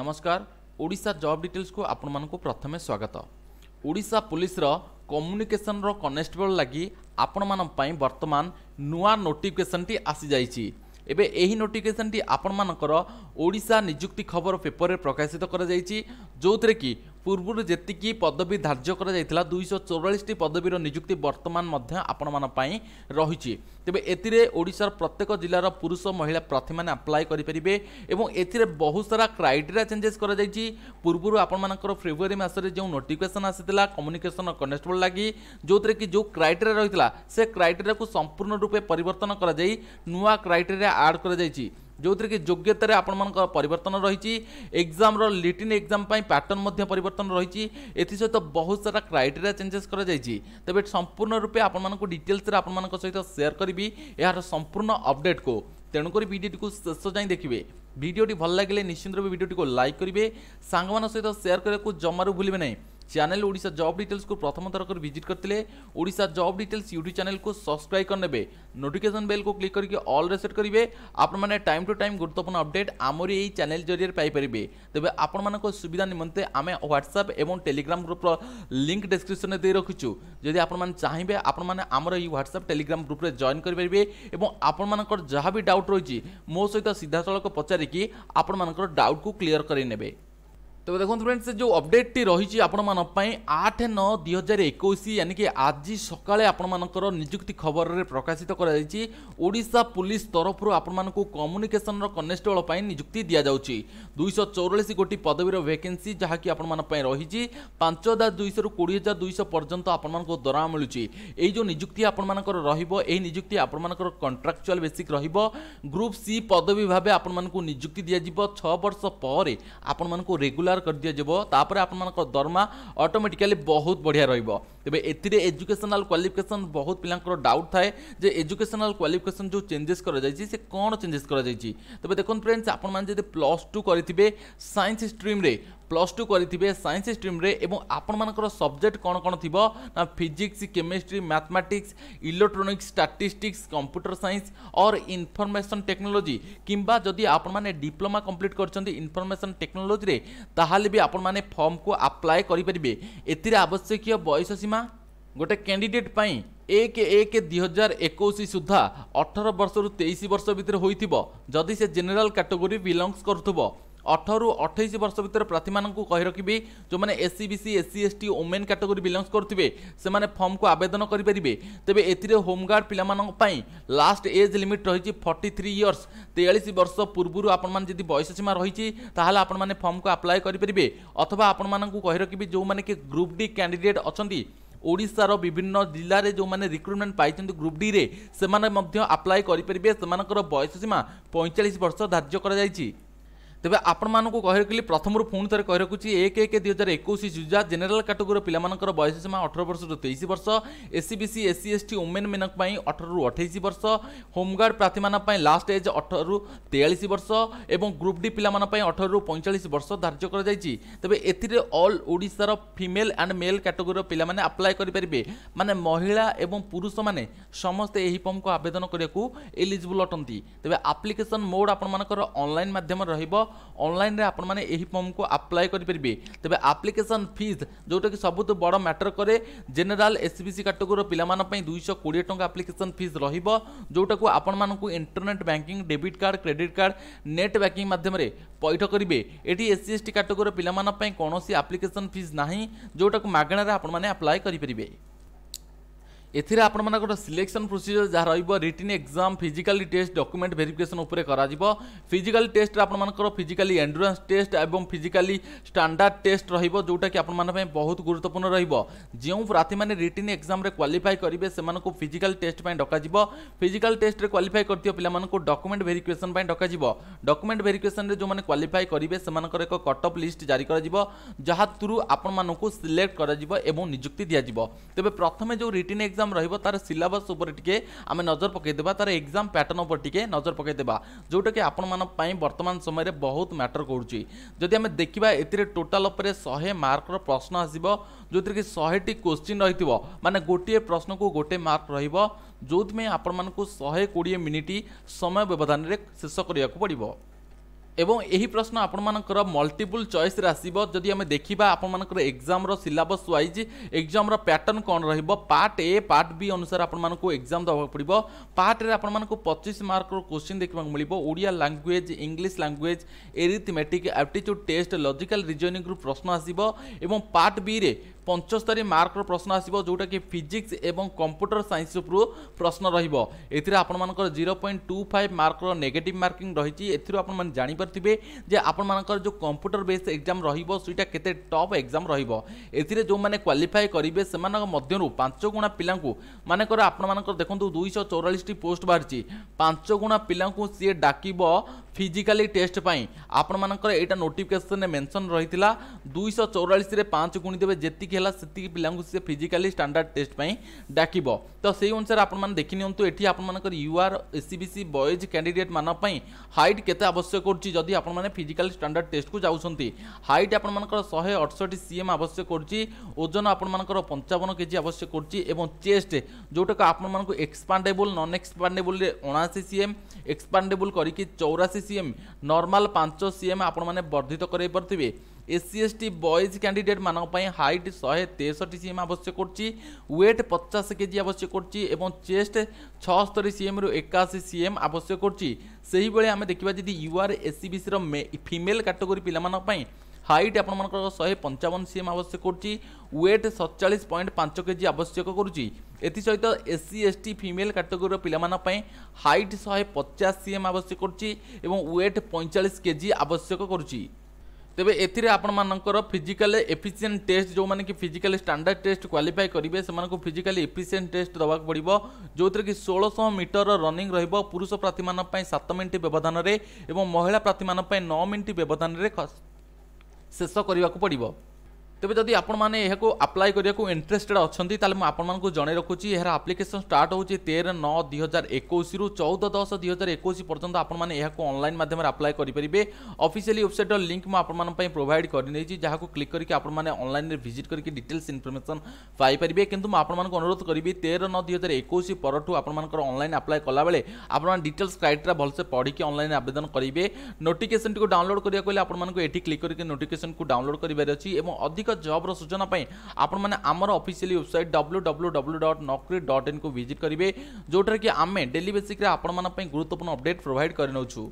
নমস্কার ওড়িশা জব ডিটেলসু আপনার প্রথমে স্বাগত ওড়িশা পুলিশর কম্যুনিকেসনর কনেস্টেবল লাগি আপনার বর্তমান নূয় নোটিফিকেসনটি আসি যাই এবে এই নোটিফিকেসনটি আপনার ওড়িশা নিযুক্তি খবর পেপরের প্রকাশিত করা যাই যে ପୂର୍ବରୁ ଯେତିକି ପଦବୀ ଧାର୍ଯ୍ୟ କରାଯାଇଥିଲା ଦୁଇଶହ ଚଉରାଳିଶଟି ପଦବୀର ନିଯୁକ୍ତି ବର୍ତ୍ତମାନ ମଧ୍ୟ ଆପଣମାନଙ୍କ ପାଇଁ ରହିଛି ତେବେ ଏଥିରେ ଓଡ଼ିଶାର ପ୍ରତ୍ୟେକ ଜିଲ୍ଲାର ପୁରୁଷ ମହିଳା ପ୍ରାର୍ଥୀମାନେ ଆପ୍ଲାଏ କରିପାରିବେ ଏବଂ ଏଥିରେ ବହୁତ ସାରା କ୍ରାଇଟେରିଆ ଚେଞ୍ଜେସ୍ କରାଯାଇଛି ପୂର୍ବରୁ ଆପଣମାନଙ୍କର ଫେବୃଆରୀ ମାସରେ ଯେଉଁ ନୋଟିଫିକେସନ୍ ଆସିଥିଲା କମ୍ୟୁନିକେସନ୍ କନେଷ୍ଟବଳ ଲାଗି ଯେଉଁଥିରେ କି ଯେଉଁ କ୍ରାଇଟେରିଆ ରହିଥିଲା ସେ କ୍ରାଇଟେରିଆକୁ ସମ୍ପୂର୍ଣ୍ଣ ରୂପେ ପରିବର୍ତ୍ତନ କରାଯାଇ ନୂଆ କ୍ରାଇଟେରିଆ ଆଡ଼୍ କରାଯାଇଛି ଯେଉଁଥିରେ କି ଯୋଗ୍ୟତାରେ ଆପଣମାନଙ୍କର ପରିବର୍ତ୍ତନ ରହିଛି ଏକ୍ଜାମ୍ର ଲିଟିନ୍ ଏକ୍ଜାମ୍ ପାଇଁ ପ୍ୟାଟର୍ନ ମଧ୍ୟ ପରିବର୍ତ୍ତନ ରହିଛି ଏଥିସହିତ ବହୁତ ସାରା କ୍ରାଇଟେରିଆ ଚେଞ୍ଜେସ୍ କରାଯାଇଛି ତେବେ ସମ୍ପୂର୍ଣ୍ଣ ରୂପେ ଆପଣମାନଙ୍କୁ ଡିଟେଲ୍ସରେ ଆପଣମାନଙ୍କ ସହିତ ସେୟାର କରିବି ଏହାର ସମ୍ପୂର୍ଣ୍ଣ ଅପଡେଟ୍କୁ ତେଣୁକରି ଭିଡ଼ିଓଟିକୁ ଶେଷ ଯାଇ ଦେଖିବେ ଭିଡ଼ିଓଟି ଭଲ ଲାଗିଲେ ନିଶ୍ଚିନ୍ତ ରୂପେ ଭିଡ଼ିଓଟିକୁ ଲାଇକ୍ କରିବେ ସାଙ୍ଗମାନଙ୍କ ସହିତ ସେୟାର କରିବାକୁ ଜମାରୁ ଭୁଲିବେ ନାହିଁ ଚ୍ୟାନେଲ ଓଡ଼ିଶା ଜବ୍ ଡିଟେଲ୍ସକୁ ପ୍ରଥମ ଥର କରି ଭିଜିଟ୍ କରିଥିଲେ ଓଡ଼ିଶା ଜବ୍ ଡିଟେଲ୍ସ ୟୁଟ୍ୟୁବ୍ ଚ୍ୟାନେଲକୁ ସବସ୍କ୍ରାଇବ୍ କରିନେବେ ନୋଟିଫିକେସନ୍ ବେଲ୍କୁ କ୍ଲିକ୍ କରିକି ଅଲ୍ରେ ସେଟ୍ କରିବେ ଆପଣମାନେ ଟାଇମ୍ ଟୁ ଟାଇମ୍ ଗୁରୁତ୍ୱପୂର୍ଣ୍ଣ ଅପଡେଟ୍ ଆମରି ଏହି ଚ୍ୟାନେଲ ଜରିଆରେ ପାଇପାରିବେ ତେବେ ଆପଣମାନଙ୍କ ସୁବିଧା ନିମନ୍ତେ ଆମେ ହ୍ୱାଟ୍ସଆପ୍ ଏବଂ ଟେଲିଗ୍ରାମ୍ ଗ୍ରୁପ୍ର ଲିଙ୍କ୍ ଡେସ୍କ୍ରିପ୍ସନ୍ରେ ଦେଇ ରଖିଛୁ ଯଦି ଆପଣମାନେ ଚାହିଁବେ ଆପଣମାନେ ଆମର ଏହି ହ୍ୱାଟ୍ସଆପ୍ ଟେଲିଗ୍ରାମ୍ ଗ୍ରୁପ୍ରେ ଜଏନ୍ କରିପାରିବେ ଏବଂ ଆପଣମାନଙ୍କର ଯାହା ବି ଡାଉଟ୍ ରହିଛି ମୋ ସହିତ ସିଧାସଳଖ ପଚାରିକି ଆପଣମାନଙ୍କର ଡାଉଟ୍କୁ କ୍ଲିଅର୍ କରିନେବେ ତେବେ ଦେଖନ୍ତୁ ଫ୍ରେଣ୍ଡସ୍ ଯେଉଁ ଅପଡ଼େଟ୍ଟି ରହିଛି ଆପଣମାନଙ୍କ ପାଇଁ ଆଠ ନଅ ଦୁଇ ହଜାର ଏକୋଇଶ ୟାନିକି ଆଜି ସକାଳେ ଆପଣମାନଙ୍କର ନିଯୁକ୍ତି ଖବରରେ ପ୍ରକାଶିତ କରାଯାଇଛି ଓଡ଼ିଶା ପୁଲିସ୍ ତରଫରୁ ଆପଣମାନଙ୍କୁ କମ୍ୟୁନିକେସନ୍ର କନେଷ୍ଟବଳ ପାଇଁ ନିଯୁକ୍ତି ଦିଆଯାଉଛି ଦୁଇଶହ ଚଉରାଳିଶ ଗୋଟି ପଦବୀର ଭେକେନ୍ସି ଯାହାକି ଆପଣମାନଙ୍କ ପାଇଁ ରହିଛି ପାଞ୍ଚ ହଜାର ଦୁଇଶହରୁ କୋଡ଼ିଏ ହଜାର ଦୁଇଶହ ପର୍ଯ୍ୟନ୍ତ ଆପଣମାନଙ୍କୁ ଦରମା ମିଳୁଛି ଏଇ ଯେଉଁ ନିଯୁକ୍ତି ଆପଣମାନଙ୍କର ରହିବ ଏହି ନିଯୁକ୍ତି ଆପଣମାନଙ୍କର କଣ୍ଟ୍ରାକ୍ଚୁଆଲ୍ ବେସିକ୍ ରହିବ ଗ୍ରୁପ୍ ସି ପଦବୀ ଭାବେ ଆପଣମାନଙ୍କୁ ନିଯୁକ୍ତି ଦିଆଯିବ ଛଅ ବର୍ଷ ପରେ ଆପଣମାନଙ୍କୁ ରେଗୁଲାର ব্যবহার করে দিয়াযিব তাপরে আপনার দরমা অটোমেটিকালি বহুত বড়িয়া রহব তবে এতে এজুকেশনাল কোয়ালিফিকেসন বহুত পিলাঙ্কর ডাউট থাকে যে এজুকেশনাল কোয়ালিফিকেসন যে চেঞ্জেস করা যাই সে কোণ চেঞ্জেস করা যাই তবে দেখুন ফ্রেন্ডস আপনার যদি প্লস টু করে সাইন্স স্ট্রিম্রে প্লস টু করে সাইন্স স্ট্রিম্রে এবং আপনার সবজেক্ট কোণ কোণ থিব না physics chemistry mathematics electronics statistics computer science or information technology কিংবা যদি আপনার ডিপ্লোমা কমপ্লিট করছেন ইনফরমেশন টেকনোলোজি ତାହେଲେ ବି ଆପଣମାନେ ଫର୍ମକୁ ଆପ୍ଲାଏ କରିପାରିବେ ଏଥିରେ ଆବଶ୍ୟକୀୟ ବୟସ ସୀମା ଗୋଟେ କ୍ୟାଣ୍ଡିଡେଟ୍ ପାଇଁ ଏକ ଏକ ଦୁଇ ହଜାର ଏକୋଇଶ ସୁଦ୍ଧା ଅଠର ବର୍ଷରୁ ତେଇଶ ବର୍ଷ ଭିତରେ ହୋଇଥିବ ଯଦି ସେ ଜେନେରାଲ କାଟେଗୋରୀ ବିଲଙ୍ଗସ୍ କରୁଥିବ ଅଠରରୁ ଅଠେଇଶ ବର୍ଷ ଭିତରେ ପ୍ରାର୍ଥୀମାନଙ୍କୁ କହି ରଖିବି ଯେଉଁମାନେ C B SC C S T women category belongs କରୁଥିବେ ସେମାନେ ଫର୍ମକୁ ଆବେଦନ କରିପାରିବେ ତେବେ ଏଥିରେ ହୋମଗାର୍ଡ଼ ପିଲାମାନଙ୍କ ପାଇଁ ଲାଷ୍ଟ ଏଜ୍ ଲିମିଟ୍ ରହିଛି ଫର୍ଟି ଥ୍ରୀ ଇୟର୍ସ ତେୟାଳିଶ ବର୍ଷ ପୂର୍ବରୁ ଆପଣମାନେ ଯଦି ବୟସ ସୀମା ରହିଛି ତାହେଲେ ଆପଣମାନେ ଫର୍ମକୁ ଆପ୍ଲାଏ କରିପାରିବେ ଅଥବା ଆପଣମାନଙ୍କୁ କହି ରଖିବି ଯେଉଁମାନେ କି ଗ୍ରୁପ୍ ଡି କ୍ୟାଣ୍ଡିଡେଟ୍ ଅଛନ୍ତି ଓଡ଼ିଶାର ବିଭିନ୍ନ ଜିଲ୍ଲାରେ ଯେଉଁମାନେ ରିକ୍ରୁଟମେଣ୍ଟ ପାଇଛନ୍ତି ଗ୍ରୁପ୍ ଡିରେ ସେମାନେ ମଧ୍ୟ ଆପ୍ଲାଏ କରିପାରିବେ ସେମାନଙ୍କର ବୟସ ସୀମା ପଇଁଚାଳିଶ ବର୍ଷ ଧାର୍ଯ୍ୟ କରାଯାଇଛି ତେବେ ଆପଣମାନଙ୍କୁ କହି ରଖିଲି ପ୍ରଥମରୁ ପୁଣି ଥରେ କହି ରଖୁଛି ଏକ ଏକ ଦୁଇ ହଜାର ଏକୋଇଶ ସୁଦ୍ଧା ଜେନେରାଲ କାଟେଗୋରୀ ପିଲାମାନଙ୍କର ବୟସ ସୀମା ଅଠର ବର୍ଷରୁ ତେଇଶ ବର୍ଷ ଏସ୍ସିବିସି ଏସ୍ସି ଏସ୍ଟି ଓମେନ୍ ମାନଙ୍କ ପାଇଁ ଅଠରରୁ ଅଠେଇଶ ବର୍ଷ ହୋମଗାର୍ଡ ପ୍ରାର୍ଥୀମାନଙ୍କ ପାଇଁ ଲାଷ୍ଟ ଏଜ୍ ଅଠରରୁ ତେୟାଳିଶ ବର୍ଷ ଏବଂ ଗ୍ରୁପ୍ ଡି ପିଲାମାନଙ୍କ ପାଇଁ ଅଠରରୁ ପଇଁଚାଳିଶ ବର୍ଷ ଧାର୍ଯ୍ୟ କରାଯାଇଛି ତେବେ ଏଥିରେ ଅଲ୍ ଓଡ଼ିଶାର ଫିମେଲ୍ ଆଣ୍ଡ ମେଲ୍ କାଟେଗୋରୀର ପିଲାମାନେ ଆପ୍ଲାଏ କରିପାରିବେ ମାନେ ମହିଳା ଏବଂ ପୁରୁଷମାନେ ସମସ୍ତେ ଏହି ଫର୍ମକୁ ଆବେଦନ କରିବାକୁ ଏଲିଜିବୁଲ୍ ଅଟନ୍ତି ତେବେ ଆପ୍ଲିକେସନ୍ ମୋଡ୍ ଆପଣମାନଙ୍କର ଅନଲାଇନ୍ ମାଧ୍ୟମରେ ରହିବ ଅନଲାଇନ୍ରେ ଆପଣମାନେ ଏହି ଫର୍ମକୁ ଆପ୍ଲାଏ କରିପାରିବେ ତେବେ ଆପ୍ଲିକେସନ୍ ଫିସ୍ ଯେଉଁଟାକି ସବୁଠୁ ବଡ଼ ମ୍ୟାଟର କରେ ଜେନେରାଲ ଏସ୍ ବି ସି କାଟେଗୋରୀର ପିଲାମାନଙ୍କ ପାଇଁ ଦୁଇଶହ କୋଡ଼ିଏ ଟଙ୍କା ଆପ୍ଲିକେସନ୍ ଫିସ୍ ରହିବ ଯେଉଁଟାକୁ ଆପଣମାନଙ୍କୁ internet banking debit card credit card net banking ମାଧ୍ୟମରେ ପଇଠ କରିବେ ଏଠି ଏସ୍ ସି ଏସ୍ ଟି କାଟେଗୋରୀର ପିଲାମାନଙ୍କ ପାଇଁ କୌଣସି ଆପ୍ଲିକେସନ୍ ଫିସ୍ ନାହିଁ ଯେଉଁଟାକୁ ମାଗଣାରେ ଆପଣମାନେ ଆପ୍ଲାଏ କରିପାରିବେ ଏଥିରେ ଆପଣମାନେ ଗୋଟେ ସିଲେକ୍ସନ୍ ପ୍ରୋସିଜର ଯାହା ରହିବ written exam physically test document verification ଉପରେ କରାଯିବ ଫିଜିକାଲି ଟେଷ୍ଟରେ ଆପଣମାନଙ୍କର ଫିଜିକାଲି ଏଣ୍ଡୁରାନ୍ସ ଟେଷ୍ଟ ଏବଂ ଫିଜିକାଲି ଷ୍ଟାଣ୍ଡାର୍ଡ଼ ଟେଷ୍ଟ ରହିବ ଯେଉଁଟାକି ଆପଣମାନଙ୍କ ପାଇଁ ବହୁତ ଗୁରୁତ୍ୱପୂର୍ଣ୍ଣ ରହିବ ଯେଉଁ ପ୍ରାର୍ଥୀମାନେ ରିଟିନ୍ ଏକ୍ଜାମ୍ରେ କ୍ୱାଲିଫାଏ କରିବେ ସେମାନଙ୍କୁ ଫିଜିକାଲ୍ ଟେଷ୍ଟ ପାଇଁ ଡକାଯିବ ଫିଜିକାଲ୍ ଟେଷ୍ଟରେ କ୍ୱାଲିଫାଏ କରିଥିବା ପିଲାମାନଙ୍କୁ ଡକୁମେଣ୍ଟ ଭେରିଫିକେସନ୍ ପାଇଁ ଡକାଯିବ ଡକୁମେଣ୍ଟ ଭେରିଫିକେସନ୍ରେ ଯେଉଁମାନେ କ୍ୱାଲିଫାଏ କରିବେ ସେମାନଙ୍କର ଏକ କଟଅଫ୍ ଲିଷ୍ଟ ଜାରି କରାଯିବ ଯାହା ଥ୍ରୁ ଆପଣମାନଙ୍କୁ ସିଲେକ୍ଟ କରାଯିବ ଏବଂ ନିଯୁକ୍ତି ଦିଆଯିବ ତେବେ ପ୍ରଥମେ ଯେଉଁ ରିଟିନ୍ ଏକ୍ଜାମ୍ एग्जाम रहार सिलबस आम नजर पकईदे तार एक्जाम पैटर्न उपर टे नजर पकईदे जोटा कि आपंपाई बर्तमान समय बहुत मैटर करें देखा ए टोटाल शहे मार्क प्रश्न आसो जो थी शहेटी क्वेश्चन रही थी मानने गोटे प्रश्न को गोटे मार्क रोथ में आपण मूँ शहे कोड़े मिनिट समय व्यवधान शेष करने को पड़ो এবং ଏହି ପ୍ରଶ୍ନ ଆପଣମାନଙ୍କର ମଲ୍ଟିପୁଲ୍ ଚଏସ୍ରେ ଆସିବ ଯଦି ଆମେ ଦେଖିବା ଆପଣମାନଙ୍କର ଏକ୍ଜାମ୍ର ସିଲାବସ୍ ୱାଇଜ୍ ଏକ୍ଜାମ୍ର ପ୍ୟାଟର୍ନ କ'ଣ ରହିବ ପାର୍ଟ ଏ ପାର୍ଟ ବି ଅନୁସାରେ ଆପଣମାନଙ୍କୁ ଏକ୍ଜାମ୍ ଦେବାକୁ ପଡ଼ିବ ପାର୍ଟରେ ଆପଣମାନଙ୍କୁ ପଚିଶ ମାର୍କର କୋଶ୍ଚିନ୍ ଦେଖିବାକୁ ମିଳିବ Odia language English language arithmetic aptitude test logical ରିଜନିଂରୁ ପ୍ରଶ୍ନ ଆସିବ ଏବଂ ପାର୍ଟ ବିରେ ପଞ୍ଚସ୍ତରୀ ମାର୍କର ପ୍ରଶ୍ନ ଆସିବ ଯେଉଁଟାକି ଫିଜିକ୍ସ ଏବଂ କମ୍ପ୍ୟୁଟର ସାଇନ୍ସ ଉପରୁ ପ୍ରଶ୍ନ ରହିବ ଏଥିରେ ଆପଣମାନଙ୍କର ଜିରୋ ପଏଣ୍ଟ ଟୁ ଫାଇଭ୍ ମାର୍କର ନେଗେଟିଭ୍ ମାର୍କିଂ ରହିଛି ଏଥିରୁ ଆପଣମାନେ ଜାଣିପାରିବେ କରିଥିବେ ଯେ ଆପଣମାନଙ୍କର ଯେଉଁ କମ୍ପ୍ୟୁଟର ବେସ୍ ଏକ୍ଜାମ୍ ରହିବ ସେଇଟା କେତେ ଟପ୍ ଏକ୍ଜାମ୍ ରହିବ ଏଥିରେ ଯେଉଁମାନେ କ୍ୱାଲିଫାଏ କରିବେ ସେମାନଙ୍କ ମଧ୍ୟରୁ ପାଞ୍ଚ ଗୁଣା ପିଲାଙ୍କୁ ମନେକର ଆପଣମାନଙ୍କର ଦେଖନ୍ତୁ ଦୁଇଶହ ଚଉରାଳିଶଟି ପୋଷ୍ଟ ବାହାରିଛି ପାଞ୍ଚ ଗୁଣା ପିଲାଙ୍କୁ ସିଏ ଡାକିବ ফিজিকালি টেস্ট পাই আপনার এইটা নোটিফিকেসন মেনশন রয়েছে দুইশ চৌরাশে পাঁচ গুণি দেবে যেত সেত পিলা সে ফিজিকালি স্টাণ্ডার্ড টেস্ট পাই ডাকব তো সেই অনুসারে আপনার দেখি নিউ এটি আপনার ইউআর এসিবিসি বয়েজ ক্যাডিডেট মানি হাইট কেতে আবশ্যক করছি যদি আপনার ফিজিকাল স্টাণ্ডার্ড টেস্টকু যাচ্ছেন হাইট আপনার শহে অঠষটি সিএম আবশ্যক করছি ওজন আপনার পঞ্চাবন কেজি আবশ্যক করছি এবং চেস্ট যেটাকে আপনার এক্সপান্ডেবল নন এক্সপান্ডেবল অনাশি সিএম এক্সপান্ডেবল করি চৌরাশি সিএম নর্মাল ପାଞ୍ଚ ସିଏମ୍ ଆପଣମାନେ ବର୍ଦ୍ଧିତ କରାଇ ପାରୁଥିବେ এসসি এসটি বয়েজ ক্যান্ডিডেট মানি হাইট শহে তেষট্টি সিএম আবশ্যক করছি ওয়েট পচাশ কেজি আবশ্যক করছি এবং চেস্ট ছস্তরি সিএম রু একাশি সিএম আবশ্যক করছি সেইভাবে আমি দেখা যদি ইউআর এসসিবিসি ফিমেল ক্যাটেগোরি পিলা হাইট আপনার শহে পঞ্চাবন সিএম আবশ্যক করছি ওয়েট সতচাশ পয়েন্ট পাঁচ কেজি আবশ্যক করছি এসহ এসসি এসটি ফিমেল ক্যাটেগোরির পিলামানাই হাইট শহে পচাশ সিএম আবশ্যক করছি এবং ওয়েট পঁয়চাশ কেজি আবশ্যক করছি ତେବେ ଏଥିରେ ଆପଣମାନଙ୍କର ଫିଜିକାଲ ଏଫିସିଏଣ୍ଟ ଟେଷ୍ଟ ଯେଉଁମାନେ କି ଫିଜିକାଲ ଷ୍ଟାଣ୍ଡାର୍ଡ଼ ଟେଷ୍ଟ କ୍ୱାଲିଫାଏ କରିବେ ସେମାନଙ୍କୁ ଫିଜିକାଲ ଏଫିସିଏଣ୍ଟ ଟେଷ୍ଟ ଦେବାକୁ ପଡ଼ିବ ଯେଉଁଥିରେ କି ଷୋଳଶହ ମିଟର ରନିଂ ରହିବ ପୁରୁଷ ପ୍ରାର୍ଥୀମାନଙ୍କ ପାଇଁ ସାତ ମିନିଟ୍ ବ୍ୟବଧାନରେ ଏବଂ ମହିଳା ପ୍ରାର୍ଥୀମାନଙ୍କ ପାଇଁ ନଅ ମିନିଟ୍ ବ୍ୟବଧାନରେ ଶେଷ କରିବାକୁ ପଡ଼ିବ ତେବେ ଯଦି ଆପଣମାନେ ଏହାକୁ ଆପ୍ଲାଏ କରିବାକୁ ଇଣ୍ଟରେଷ୍ଟେଡ୍ ଅଛନ୍ତି ତାହେଲେ ମୁଁ ଆପଣମାନଙ୍କୁ ଜଣାଇ ରଖୁଛି ଏହାର ଆପ୍ଲିକେସନ୍ ଷ୍ଟାର୍ଟ ହେଉଛି ତେର ନଅ ଦୁଇ ହଜାର ଏକୋଇଶରୁ ଚଉଦ ଦଶ ଦୁଇ ହଜାର ଏକୋଇଶ ପର୍ଯ୍ୟନ୍ତ ଆପଣମାନେ ଏହାକୁ ଅନଲାଇନ୍ ମାଧ୍ୟମରେ ଆପ୍ଲାଏ କରିପାରିବେ ଅଫିସିଆଲି ୱେବସାଇଟ୍ର ଲିଙ୍କ୍ ମୁଁ ଆପଣମାନଙ୍କ ପାଇଁ ପ୍ରୋଭାଇଡ଼ କରିନେଇଛି ଯାହାକୁ କ୍ଲିକ୍ କରିକି ଆପଣମାନେ ଅନଲାଇନ୍ରେ ଭିଜିଟ୍ କରିକି ଡିଟେଲ୍ସ ଇନଫର୍ମେସନ୍ ପାଇପାରିବେ କିନ୍ତୁ ମୁଁ ଆପଣମାନଙ୍କୁ ଅନୁରୋଧ କରିବି ତେର ନଅ ଦୁଇ ହଜାର ଏକୋଇଶ ପରଠୁ ଆପଣମାନଙ୍କର ଅନଲାଇନ୍ ଆପ୍ଲାଏ କଲାବେଳେ ଆପଣମାନେ ଡିଟେଲ୍ସ କ୍ରାଇଟେରିଆ ଭଲସେ ପଢ଼ିକି ଅନଲାଇନ୍ ଆବେଦନ କରିବେ ନୋଟିଫିକେସନ୍ଟିକୁ ଡାଉନଲୋଡ଼ କରିବାକୁ ହେଲେ ଆପଣମାନଙ୍କୁ ଏଠି କ୍ଲିକ୍ କରିକି ନୋଟିଫିକେସନ୍କୁ ଡାଉନଲୋଡ଼ କରିବାର ଅଛି ଏବଂ ଅଧିକ जब्र सूचना आपण आमर website W W W dot Naukri dot इन को भिजिट करेंगे जोटा कि आम डेली बेसिक्रे आपण गुरुत्वपूर्ण अपडेट प्रोभाइड करनेउछु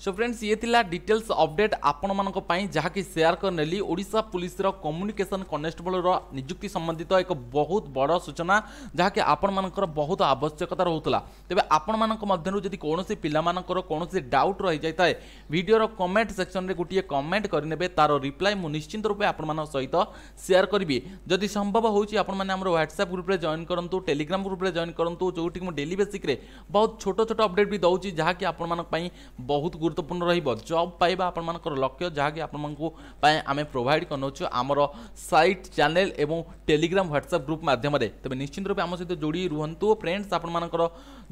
सो फ्रेंड्स ये थिला डिटेल्स अपडेट आपण मानक पई जहा कि शेयर कर पुलिस रो कम्युनिकेशन कांस्टेबल रो संबंधित एक बहुत बड़ सूचना जहा आपण मानकर बहुत आवश्यकता रोला तबे आपण मानक मध्यरु जदि कोनोसी पिला मानकर डाउट रही जाए भिडर रो कमेंट सेक्शन रे गोटे कमेंट कर नेबे तारो रिप्लाई मु निश्चिंत रूपे आपण सहित सेयार करी जदि संभव होउची आपण माने हमर व्हाट्सएप ग्रुप रे जॉइन टेलीग्राम ग्रुप रे जॉइन करंतु डेली बेसिक्रे बहुत छोट छोट अपडेट भी दौर जहा कि आपण मानक बहुत ଗୁରୁତ୍ୱପୂର୍ଣ୍ଣ ରହିବ ଜବ୍ ପାଇବା ଆପଣମାନଙ୍କର ଲକ୍ଷ୍ୟ ଯାହାକି ଆପଣମାନଙ୍କୁ ପାଇଁ ଆମେ ପ୍ରୋଭାଇଡ଼ କରିନେଉଛୁ ଆମର ସାଇଟ୍ ଚ୍ୟାନେଲ୍ ଏବଂ ଟେଲିଗ୍ରାମ ହ୍ୱାଟ୍ସଆପ୍ ଗ୍ରୁପ୍ ମାଧ୍ୟମରେ ତେବେ ନିଶ୍ଚିତ ରୂପେ ଆମ ସହିତ ଯୋଡ଼ି ରୁହନ୍ତୁ ଫ୍ରେଣ୍ଡସ୍ ଆପଣମାନଙ୍କର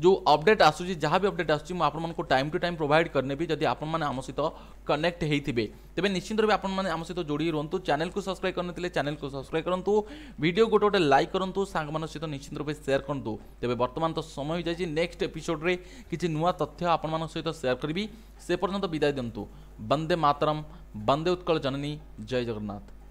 ଯେଉଁ ଅପଡ଼େଟ୍ ଆସୁଛି ଯାହା ବି ଅପଡ଼େଟ୍ ଆସୁଛି ମୁଁ ଆପଣମାନଙ୍କୁ ଟାଇମ୍ ଟୁ ଟାଇମ୍ ପ୍ରୋଭାଇଡ଼ କରିନେବି ଯଦି ଆପଣମାନେ ଆମ ସହିତ କନେକ୍ଟ ହୋଇଥିବେ ତେବେ ନିଶ୍ଚିତ ରୂପେ ଆପଣମାନେ ଆମ ସହିତ ଯୋଡ଼ି ରୁହନ୍ତୁ ଚ୍ୟାନେଲ୍କୁ ସବସ୍କ୍ରାଇବ୍ କରିନଥିଲେ ଚ୍ୟାନେଲ୍କୁ ସବସ୍କ୍ରାଇବ୍ କରନ୍ତୁ ଭିଡ଼ିଓ ଗୋଟେ ଗୋଟେ ଲାଇକ୍ କରନ୍ତୁ ସାଙ୍ଗମାନଙ୍କ ସହିତ ନିଶ୍ଚିତ ରୂପେ ସେୟାର କରନ୍ତୁ ତେବେ ବର୍ତ୍ତମାନ ତ ସମୟ ହୋଇଯାଇଛି ନେକ୍ସଟ ଏପିସୋଡ଼ରେ କିଛି ନୂଆ ତଥ୍ୟ ଆପଣମାନଙ୍କ ସହିତ ସେୟାର କରିବି से पर्यंत तो विदाय दिंतु बंदे मातरम बंदे उत्कल जननी जय जगन्नाथ